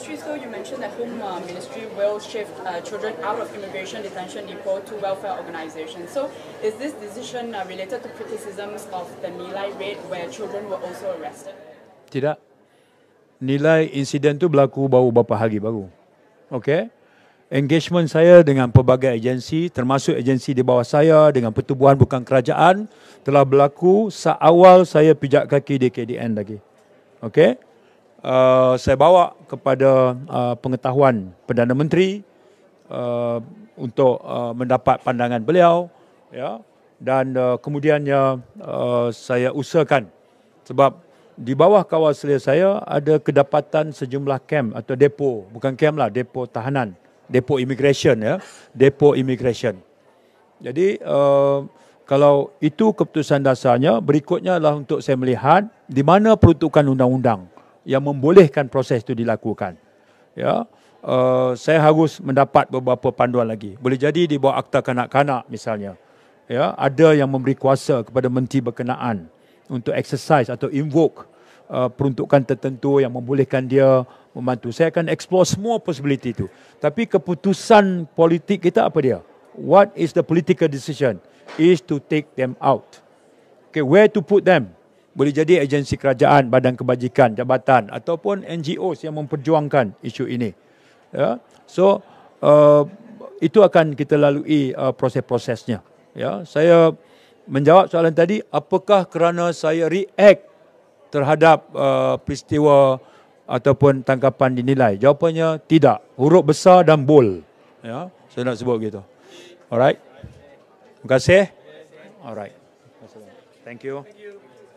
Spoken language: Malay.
So you mentioned that Home uh, Ministry will shift uh, children out of immigration detention depot to welfare organizations. So is this decision uh, related to criticisms of the nilai raid where children were also arrested? Tidak. Nilai insiden tu berlaku baru beberapa hari baru. Okay. Engagement saya dengan pelbagai agensi termasuk agensi di bawah saya dengan pertubuhan bukan kerajaan telah berlaku seawal saya pijak kaki di KDN lagi. Okay uh, saya bawa kepada uh, pengetahuan Perdana Menteri uh, untuk uh, mendapat pandangan beliau ya dan uh, kemudiannya uh, saya usahakan sebab di bawah kawal selia saya ada kedapatan sejumlah kem atau depo bukan kem lah depo tahanan depo immigration ya depo immigration jadi uh, kalau itu keputusan dasarnya berikutnya adalah untuk saya melihat di mana peruntukan undang-undang yang membolehkan proses itu dilakukan. Ya, uh, saya harus mendapat beberapa panduan lagi. Boleh jadi di bawah akta kanak-kanak misalnya, ya, ada yang memberi kuasa kepada menteri berkenaan untuk exercise atau invoke uh, peruntukan tertentu yang membolehkan dia membantu. Saya akan explore semua possibility itu. Tapi keputusan politik kita apa dia? What is the political decision? Is to take them out. Okay, where to put them? boleh jadi agensi kerajaan, badan kebajikan, jabatan ataupun NGO yang memperjuangkan isu ini. Ya. So uh, itu akan kita lalui uh, proses-prosesnya. Ya. Saya menjawab soalan tadi, apakah kerana saya react terhadap uh, peristiwa ataupun tangkapan dinilai? Jawapannya tidak. Huruf besar dan bol. Ya. Saya nak sebut gitu. Alright. Terima kasih. Alright. Thank you.